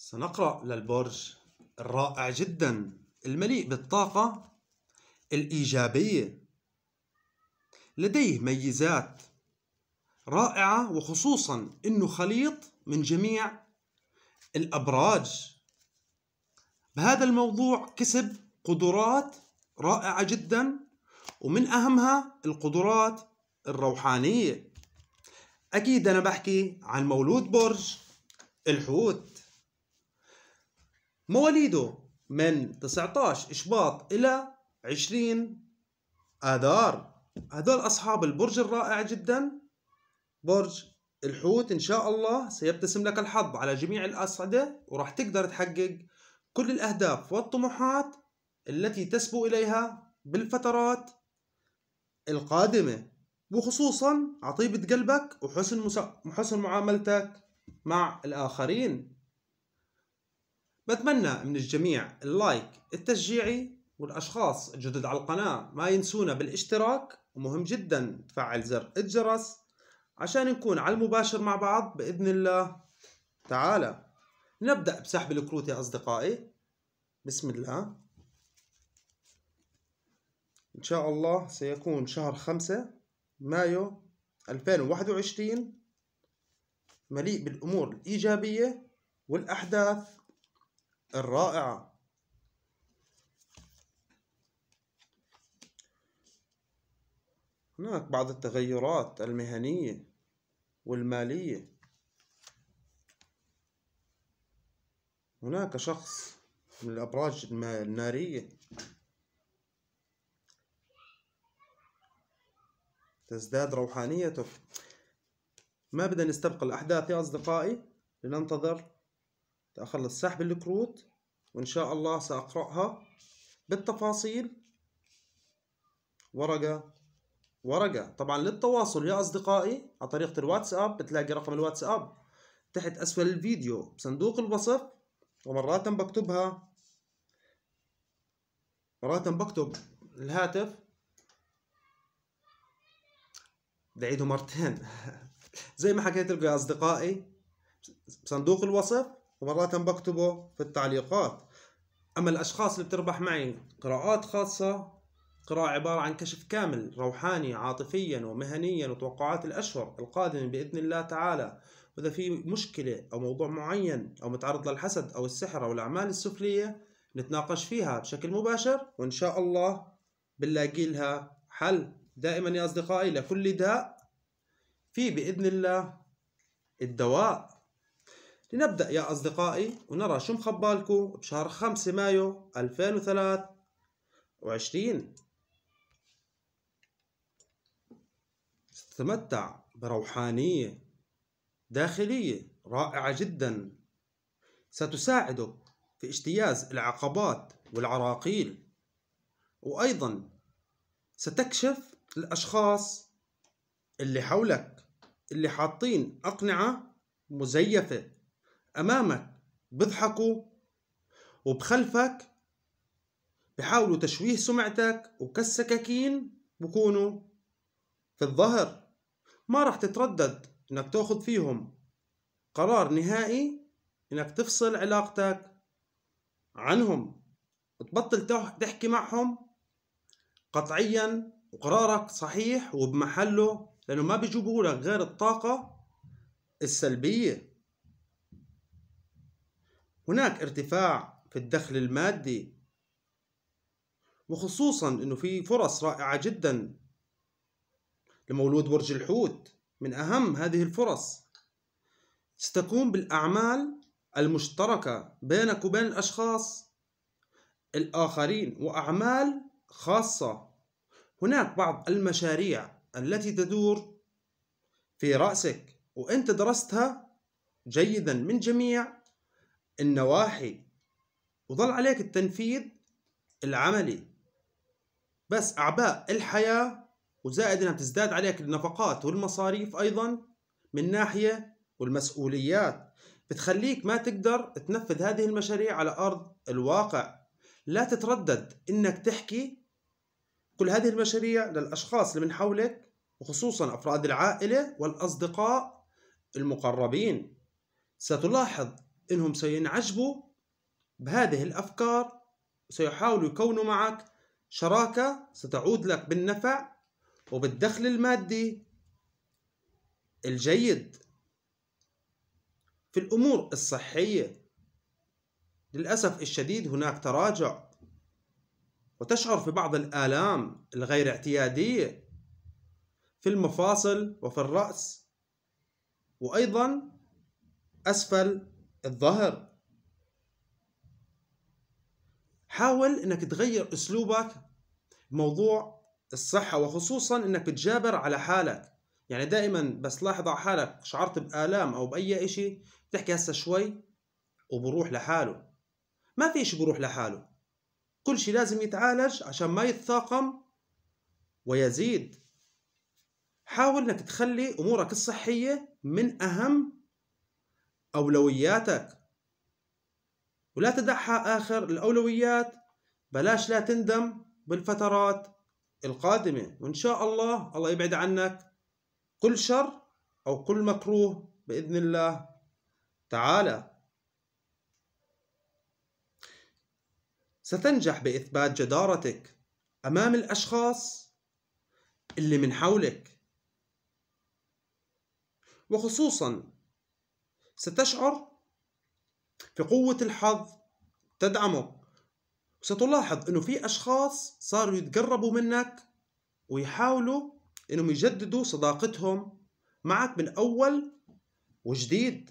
سنقرأ للبرج الرائع جدا المليء بالطاقة الإيجابية لديه ميزات رائعة وخصوصا أنه خليط من جميع الأبراج بهذا الموضوع كسب قدرات رائعة جدا ومن أهمها القدرات الروحانية أكيد أنا بحكي عن مولود برج الحوت مواليده من 19 شباط إلى 20 آذار هذول أصحاب البرج الرائع جدا برج الحوت إن شاء الله سيبتسم لك الحظ على جميع الأصعدة وراح تقدر تحقق كل الأهداف والطموحات التي تسبو إليها بالفترات القادمة وخصوصا عطيبة قلبك وحسن معاملتك مع الآخرين بتمنى من الجميع اللايك التشجيعي والأشخاص الجدد على القناة ما ينسونا بالاشتراك ومهم جدا تفعل زر الجرس عشان نكون على المباشر مع بعض بإذن الله تعالى نبدأ بسحب الكروت يا أصدقائي بسم الله إن شاء الله سيكون شهر 5 مايو 2021 مليء بالأمور الإيجابية والأحداث الرائعة هناك بعض التغيرات المهنية والمالية هناك شخص من الأبراج النارية تزداد روحانيتك ما بدنا نستبق الأحداث يا أصدقائي لننتظر اخلص سحب الكروت وان شاء الله ساقراها بالتفاصيل ورقه ورقه طبعا للتواصل يا اصدقائي على طريقه الواتساب بتلاقي رقم الواتساب تحت اسفل الفيديو بصندوق الوصف ومرات بكتبها مرات بكتب الهاتف بعيده مرتين زي ما حكيت لكم يا اصدقائي بصندوق الوصف ومرات بكتبه في التعليقات أما الأشخاص اللي بتربح معي قراءات خاصة قراءة عبارة عن كشف كامل روحاني عاطفيا ومهنيا وتوقعات الأشهر القادمة بإذن الله تعالى وإذا في مشكلة أو موضوع معين أو متعرض للحسد أو السحر أو الأعمال السفلية نتناقش فيها بشكل مباشر وإن شاء الله بنلاقي لها حل دائما يا أصدقائي لكل داء في بإذن الله الدواء لنبدأ يا أصدقائي ونرى شو مخبالكو بشهر 5 مايو 2023 ستتمتع بروحانية داخلية رائعة جدا ستساعدك في اجتياز العقبات والعراقيل وأيضا ستكشف الأشخاص اللي حولك اللي حاطين أقنعة مزيفة أمامك بيضحكوا وبخلفك بحاولوا تشويه سمعتك وكالسكاكين بكونوا في الظهر ما راح تتردد إنك تاخذ فيهم قرار نهائي إنك تفصل علاقتك عنهم تبطل تحكي معهم قطعيا وقرارك صحيح وبمحله لأنه ما بيجيبوا لك غير الطاقة السلبية هناك ارتفاع في الدخل المادي وخصوصا انه في فرص رائعه جدا لمولود برج الحوت من اهم هذه الفرص ستقوم بالاعمال المشتركه بينك وبين الاشخاص الاخرين واعمال خاصه هناك بعض المشاريع التي تدور في راسك وانت درستها جيدا من جميع النواحي وظل عليك التنفيذ العملي بس أعباء الحياة وزائد أنها بتزداد عليك النفقات والمصاريف أيضا من ناحية والمسؤوليات بتخليك ما تقدر تنفذ هذه المشاريع على أرض الواقع لا تتردد إنك تحكي كل هذه المشاريع للأشخاص اللي من حولك وخصوصا أفراد العائلة والأصدقاء المقربين ستلاحظ انهم سينعجبوا بهذه الافكار وسيحاولوا يكونوا معك شراكه ستعود لك بالنفع وبالدخل المادي الجيد في الامور الصحيه للاسف الشديد هناك تراجع وتشعر في بعض الالام الغير اعتياديه في المفاصل وفي الراس وايضا اسفل الظهر حاول انك تغير اسلوبك بموضوع الصحه وخصوصا انك تجابر على حالك يعني دائما بس لاحظ على حالك شعرت بالام او باي شيء تحكي هسه شوي وبروح لحاله ما في شيء بروح لحاله كل شيء لازم يتعالج عشان ما يتفاقم ويزيد حاول انك تخلي امورك الصحيه من اهم أولوياتك ولا تدعها آخر الأولويات بلاش لا تندم بالفترات القادمة وإن شاء الله الله يبعد عنك كل شر أو كل مكروه بإذن الله تعالى ستنجح بإثبات جدارتك أمام الأشخاص اللي من حولك وخصوصا ستشعر بقوة الحظ تدعمك وستلاحظ انه في اشخاص صاروا يتقربوا منك ويحاولوا انهم يجددوا صداقتهم معك من اول وجديد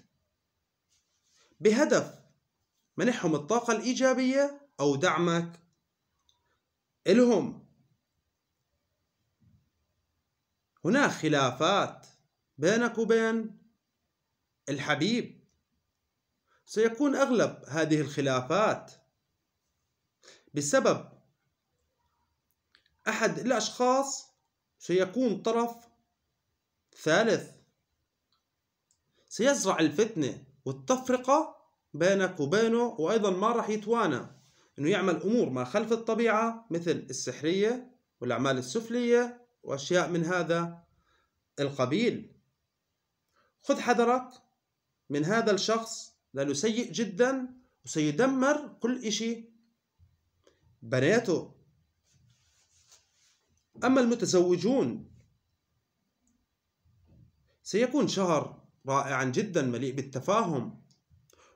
بهدف منحهم الطاقة الإيجابية أو دعمك إلهم هناك خلافات بينك وبين الحبيب سيكون أغلب هذه الخلافات بسبب أحد الأشخاص سيكون طرف ثالث سيزرع الفتنة والتفرقة بينك وبينه وأيضا ما راح يتوانى أنه يعمل أمور ما خلف الطبيعة مثل السحرية والأعمال السفلية وأشياء من هذا القبيل خذ حذرك من هذا الشخص لأنه سيء جدا وسيدمر كل إشي بناته أما المتزوجون سيكون شهر رائعا جدا مليء بالتفاهم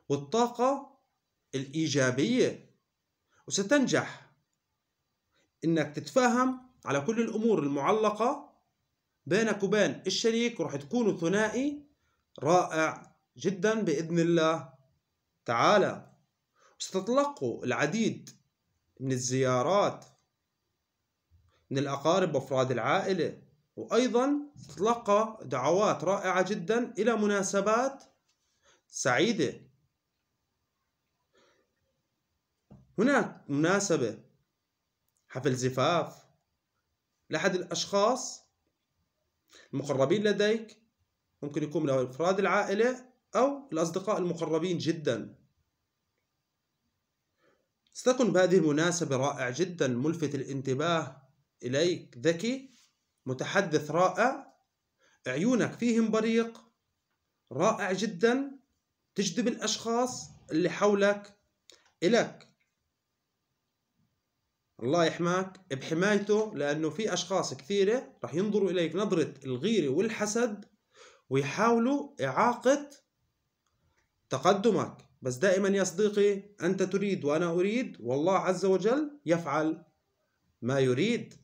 والطاقة الإيجابية وستنجح إنك تتفاهم على كل الأمور المعلقة بينك وبين الشريك ورح تكونوا ثنائي رائع جدا باذن الله تعالى وستتلقوا العديد من الزيارات من الاقارب وافراد العائله وايضا تتلقى دعوات رائعه جدا الى مناسبات سعيده هناك مناسبه حفل زفاف لأحد الأشخاص المقربين لديك ممكن يكون من أفراد العائلة أو الأصدقاء المقربين جدا ستكن بهذه المناسبة رائع جدا ملفت الانتباه إليك ذكي متحدث رائع عيونك فيهم بريق رائع جدا تجذب الأشخاص اللي حولك إلك الله يحماك بحمايته لأنه في أشخاص كثيرة رح ينظروا إليك نظرة الغيرة والحسد ويحاولوا إعاقة تقدمك بس دائما يا صديقي أنت تريد وأنا أريد والله عز وجل يفعل ما يريد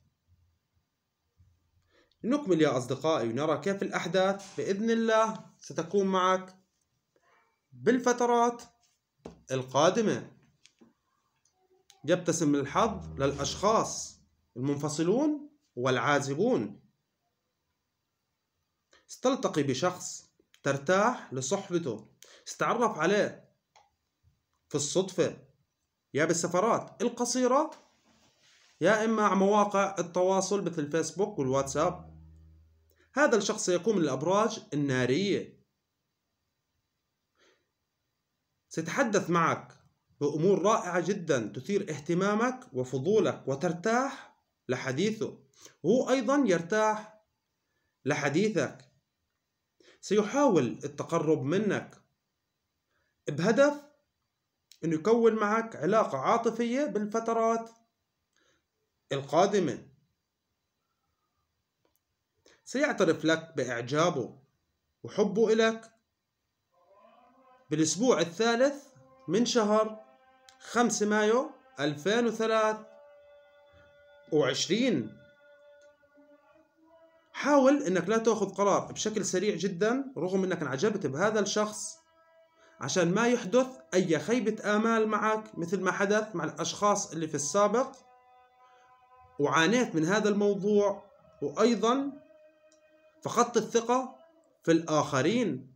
نكمل يا أصدقائي ونرى كيف الأحداث بإذن الله ستكون معك بالفترات القادمة يبتسم الحظ للأشخاص المنفصلون والعازبون ستلتقي بشخص ترتاح لصحبته استعرف عليه في الصدفة يا بالسفرات القصيرة يا إما على مواقع التواصل مثل الفيسبوك والواتساب هذا الشخص يقوم الأبراج النارية سيتحدث معك بأمور رائعة جدا تثير اهتمامك وفضولك وترتاح لحديثه وهو أيضا يرتاح لحديثك سيحاول التقرب منك بهدف انه يكون معك علاقة عاطفية بالفترات القادمة سيعترف لك بإعجابه وحبه إلك بالأسبوع الثالث من شهر 5 مايو 2023 حاول انك لا تاخذ قرار بشكل سريع جدا رغم انك انعجبت بهذا الشخص عشان ما يحدث أي خيبة آمال معك مثل ما حدث مع الأشخاص اللي في السابق وعانيت من هذا الموضوع وأيضا فقدت الثقة في الآخرين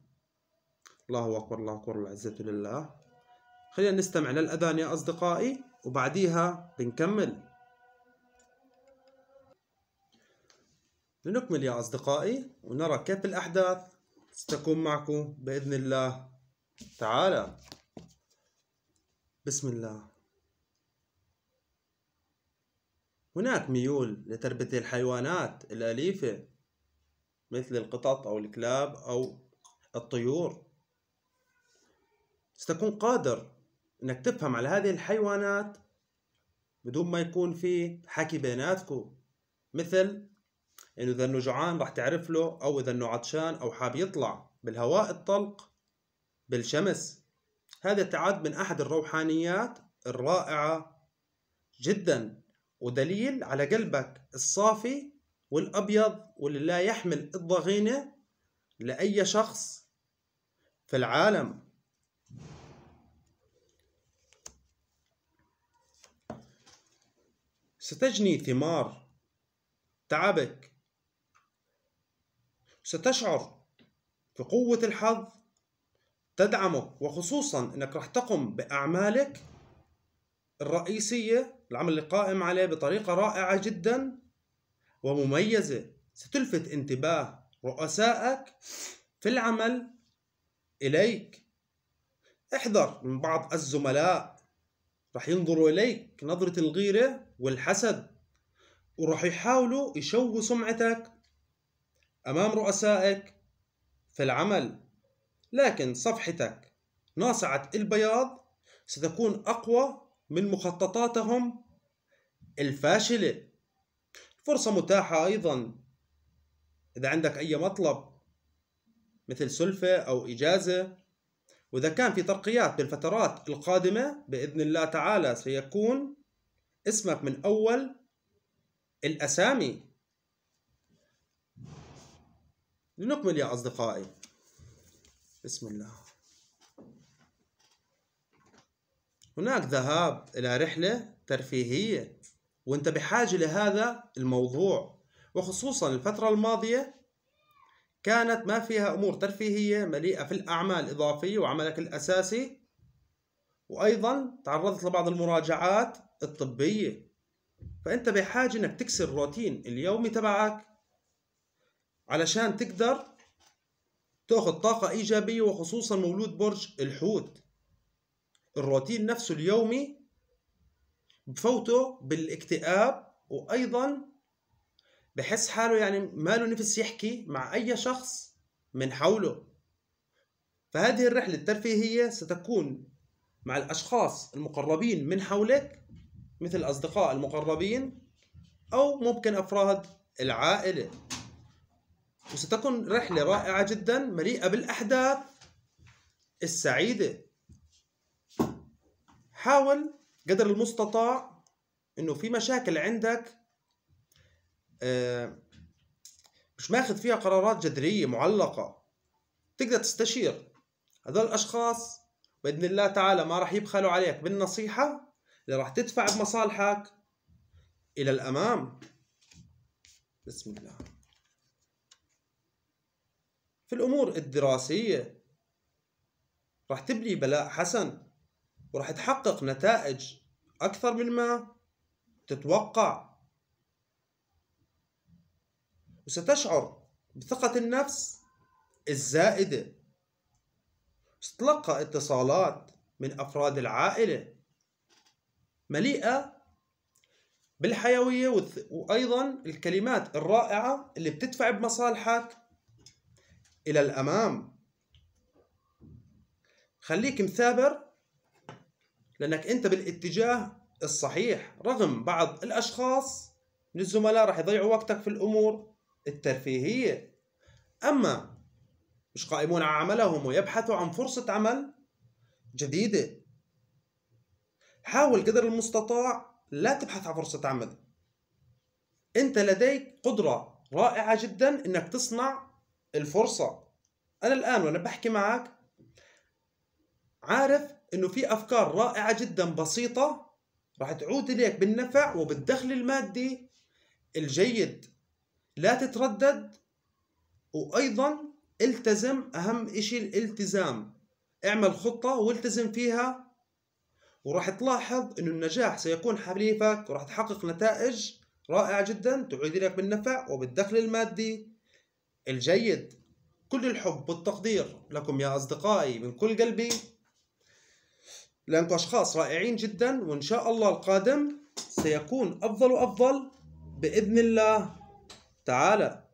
الله أكبر الله أكبر العزة لله خلينا نستمع للأذان يا أصدقائي وبعديها بنكمل لنكمل يا أصدقائي ونرى كيف الأحداث ستكون معكم بإذن الله تعالى بسم الله هناك ميول لتربية الحيوانات الأليفة مثل القطط أو الكلاب أو الطيور ستكون قادر أنك تفهم على هذه الحيوانات بدون ما يكون في حكي بيناتكو مثل انه اذا انه جوعان راح تعرف له او اذا انه عطشان او حاب يطلع بالهواء الطلق بالشمس هذا تعد من أحد الروحانيات الرائعة جدا ودليل على قلبك الصافي والأبيض واللي لا يحمل الضغينة لأي شخص في العالم ستجني ثمار تعبك ستشعر بقوة الحظ تدعمك وخصوصا انك راح تقوم باعمالك الرئيسيه العمل اللي قائم عليه بطريقه رائعه جدا ومميزه ستلفت انتباه رؤسائك في العمل اليك احذر من بعض الزملاء رح ينظروا اليك نظره الغيره والحسد ورح يحاولوا يشوهوا سمعتك امام رؤسائك في العمل لكن صفحتك ناصعة البياض ستكون أقوى من مخططاتهم الفاشلة فرصة متاحة أيضا إذا عندك أي مطلب مثل سلفة أو إجازة وإذا كان في ترقيات بالفترات القادمة بإذن الله تعالى سيكون اسمك من أول الأسامي لنكمل يا أصدقائي بسم الله هناك ذهاب إلى رحلة ترفيهية وأنت بحاجة لهذا الموضوع وخصوصا الفترة الماضية كانت ما فيها أمور ترفيهية مليئة في الأعمال الإضافية وعملك الأساسي وأيضا تعرضت لبعض المراجعات الطبية فأنت بحاجة أنك تكسر الروتين اليومي تبعك علشان تقدر تاخد طاقة إيجابية وخصوصا مولود برج الحوت الروتين نفسه اليومي بفوته بالاكتئاب وأيضا بحس حاله يعني ماله نفس يحكي مع أي شخص من حوله فهذه الرحلة الترفيهية ستكون مع الأشخاص المقربين من حولك مثل الأصدقاء المقربين أو ممكن أفراد العائلة وستكن رحلة رائعة جدا مليئة بالأحداث السعيدة حاول قدر المستطاع انه في مشاكل عندك آه، مش ماخذ فيها قرارات جذرية معلقة تقدر تستشير هذول الأشخاص بإذن الله تعالى ما راح يبخلوا عليك بالنصيحة اللي راح تدفع بمصالحك إلى الأمام بسم الله في الأمور الدراسية راح تبلي بلاء حسن وراح تحقق نتائج أكثر مما تتوقع وستشعر بثقة النفس الزائدة ستلقى اتصالات من أفراد العائلة مليئة بالحيوية وأيضا الكلمات الرائعة اللي بتدفع بمصالحك إلى الأمام خليك مثابر لأنك أنت بالاتجاه الصحيح رغم بعض الأشخاص من الزملاء راح يضيعوا وقتك في الأمور الترفيهية أما مش قائمون على عملهم ويبحثوا عن فرصة عمل جديدة حاول قدر المستطاع لا تبحث عن فرصة عمل أنت لديك قدرة رائعة جدا أنك تصنع الفرصه انا الان وانا بحكي معك عارف انه في افكار رائعه جدا بسيطه راح تعود اليك بالنفع وبالدخل المادي الجيد لا تتردد وايضا التزم اهم اشي الالتزام اعمل خطه والتزم فيها وراح تلاحظ انه النجاح سيكون حليفك وراح تحقق نتائج رائعه جدا تعود إليك بالنفع وبالدخل المادي الجيد كل الحب والتقدير لكم يا أصدقائي من كل قلبي لأنكم أشخاص رائعين جدا وإن شاء الله القادم سيكون أفضل وأفضل بإذن الله تعالى